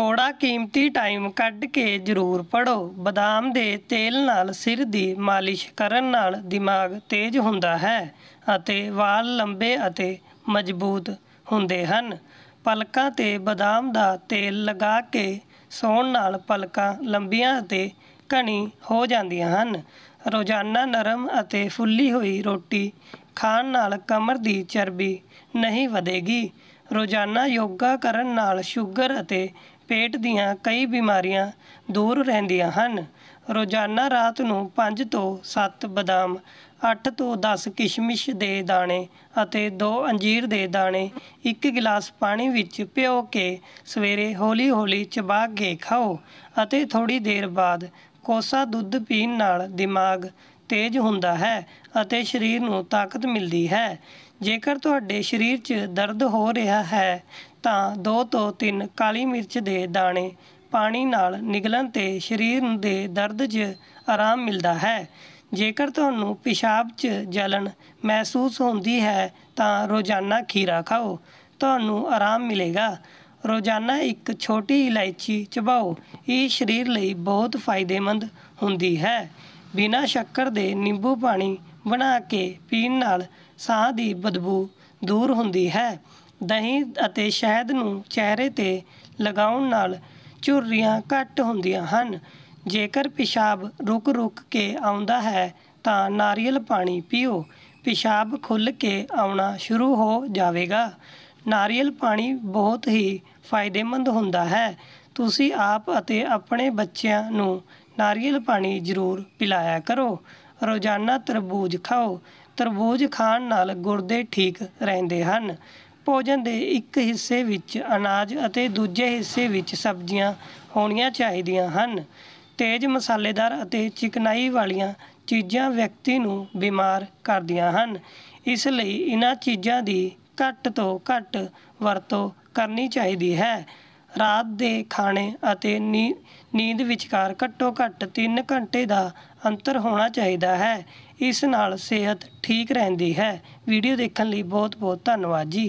ਥੋੜਾ ਕੀਮਤੀ ਟਾਈਮ ਕੱਢ ਕੇ ਜ਼ਰੂਰ ਪੜੋ ਬਦਾਮ ਦੇ ਤੇਲ ਨਾਲ ਸਿਰ ਦੀ ਮਾਲਿਸ਼ ਕਰਨ ਨਾਲ ਦਿਮਾਗ ਤੇਜ਼ ਹੁੰਦਾ ਹੈ ਅਤੇ ਵਾਲ ਲੰਬੇ ਅਤੇ ਮਜ਼ਬੂਤ ਹੁੰਦੇ ਹਨ ਪਲਕਾਂ ਤੇ ਬਦਾਮ ਦਾ ਤੇਲ ਲਗਾ ਕੇ ਸੌਣ ਨਾਲ ਪਲਕਾਂ ਲੰਬੀਆਂ ਅਤੇ ਘਣੀ ਹੋ ਜਾਂਦੀਆਂ ਹਨ ਰੋਜ਼ਾਨਾ ਨਰਮ ਅਤੇ ਫੁੱਲੀ ਹੋਈ ਰੋਟੀ ਖਾਣ ਨਾਲ ਕਮਰ ਦੀ ਚਰਬੀ ਨਹੀਂ ਵਧੇਗੀ ਰੋਜ਼ਾਨਾ ਯੋਗਾ ਕਰਨ ਨਾਲ ਸ਼ੂਗਰ ਅਤੇ ਪੇਟ ਦੀਆਂ ਕਈ ਬਿਮਾਰੀਆਂ ਦੂਰ ਰਹਿੰਦੀਆਂ ਹਨ ਰੋਜ਼ਾਨਾ ਰਾਤ ਨੂੰ ਪੰਜ ਤੋਂ ਸੱਤ ਬਦਾਮ ਅੱਠ ਤੋਂ ਦਸ ਕਿਸ਼ਮਿਸ਼ ਦੇ ਦਾਣੇ ਅਤੇ ਦੋ ਅੰਜੀਰ ਦੇ ਦਾਣੇ ਇੱਕ ਗਿਲਾਸ ਪਾਣੀ ਵਿੱਚ ਭਿਓ ਕੇ ਸਵੇਰੇ ਹੌਲੀ ਹੌਲੀ ਚਬਾ ਕੇ ਖਾਓ ਅਤੇ ਥੋੜੀ ਦੇਰ ਬਾਅਦ ਕੋਸਾ ਦੁੱਧ ਪੀਣ ਨਾਲ ਦਿਮਾਗ ਤੇਜ਼ ਹੁੰਦਾ ਹੈ ਅਤੇ ਸਰੀਰ ਨੂੰ ਤਾਕਤ ਮਿਲਦੀ ਹੈ ਜੇਕਰ ਤੁਹਾਡੇ ਸਰੀਰ 'ਚ ਦਰਦ ਹੋ ਰਿਹਾ ਹੈ ਤਾਂ ਦੋ ਤੋਂ ਤਿੰਨ ਕਾਲੀ ਮਿਰਚ ਦੇ ਦਾਣੇ ਪਾਣੀ ਨਾਲ ਨਿਗਲਣ 'ਤੇ ਸਰੀਰ ਦੇ ਦਰਦ 'ਚ ਆਰਾਮ ਮਿਲਦਾ ਹੈ ਜੇਕਰ ਤੁਹਾਨੂੰ ਪਿਸ਼ਾਬ 'ਚ ਜਲਣ ਮਹਿਸੂਸ ਹੁੰਦੀ ਹੈ ਤਾਂ ਰੋਜ਼ਾਨਾ ਖੀਰਾ ਖਾਓ ਤੁਹਾਨੂੰ ਆਰਾਮ ਮਿਲੇਗਾ ਰੋਜ਼ਾਨਾ ਇੱਕ ਛੋਟੀ ਇਲਾਇਚੀ ਚਬਾਓ ਇਹ ਸਰੀਰ ਲਈ ਬਹੁਤ ਫਾਇਦੇਮੰਦ ਹੁੰਦੀ ਹੈ ਬਿਨਾਂ ਸ਼ੱਕਰ ਦੇ ਨਿੰਬੂ ਪਾਣੀ ਬਣਾ ਕੇ ਪੀਣ ਨਾਲ ਸਾਹ ਦੀ ਬਦਬੂ ਦੂਰ ਹੁੰਦੀ ਹੈ ਦਹੀਂ ਅਤੇ ਸ਼ਹਿਦ ਨੂੰ ਚਿਹਰੇ ਤੇ ਲਗਾਉਣ ਨਾਲ ਝੁਰੜੀਆਂ ਘੱਟ ਹੁੰਦੀਆਂ ਹਨ ਜੇਕਰ ਪਿਸ਼ਾਬ ਰੁਕ-ਰੁਕ ਕੇ ਆਉਂਦਾ ਹੈ ਤਾਂ ਨਾਰੀਅਲ ਪਾਣੀ ਪੀਓ ਪਿਸ਼ਾਬ ਖੁੱਲ੍ਹ ਕੇ ਆਉਣਾ ਸ਼ੁਰੂ ਹੋ ਜਾਵੇਗਾ ਨਾਰੀਅਲ ਪਾਣੀ ਬਹੁਤ ਹੀ ਫਾਇਦੇਮੰਦ ਹੁੰਦਾ ਹੈ ਤੁਸੀਂ ਆਪ ਅਤੇ ਆਪਣੇ ਬੱਚਿਆਂ ਨੂੰ ਨਾਰੀਅਲ ਪਾਣੀ ਜ਼ਰੂਰ ਪਿਲਾਇਆ ਕਰੋ ਰੋਜ਼ਾਨਾ ਤਰਬੂਜ ਖਾਓ ਤਰਬੂਜ ਖਾਣ ਨਾਲ ਗੁਰਦੇ ਠੀਕ ਰਹਿੰਦੇ ਹਨ ਭੋਜਨ ਦੇ ਇੱਕ ਹਿੱਸੇ ਵਿੱਚ ਅਨਾਜ ਅਤੇ ਦੂਜੇ ਹਿੱਸੇ ਵਿੱਚ ਸਬਜ਼ੀਆਂ ਹੋਣੀਆਂ ਚਾਹੀਦੀਆਂ ਹਨ ਤੇਜ਼ ਮਸਾਲੇਦਾਰ ਅਤੇ ਚਿਕਨਾਈ ਵਾਲੀਆਂ ਚੀਜ਼ਾਂ ਵਿਅਕਤੀ ਨੂੰ ਬਿਮਾਰ ਕਰਦੀਆਂ ਹਨ ਇਸ ਲਈ ਇਹਨਾਂ ਚੀਜ਼ਾਂ ਦੀ ਘੱਟ ਤੋਂ ਘੱਟ ਵਰਤੋਂ ਕਰਨੀ ਚਾਹੀਦੀ ਹੈ ਰਾਤ ਦੇ ਖਾਣੇ ਅਤੇ ਨੀਂਦ ਵਿਚਕਾਰ ਘੱਟੋ ਘੱਟ 3 ਘੰਟੇ ਦਾ ਅੰਤਰ ਹੋਣਾ ਚਾਹੀਦਾ ਹੈ ਇਸ ਨਾਲ ਸਿਹਤ ਠੀਕ ਰਹਿੰਦੀ ਹੈ ਵੀਡੀਓ ਦੇਖਣ ਲਈ ਬਹੁਤ ਬਹੁਤ ਧੰਨਵਾਦ ਜੀ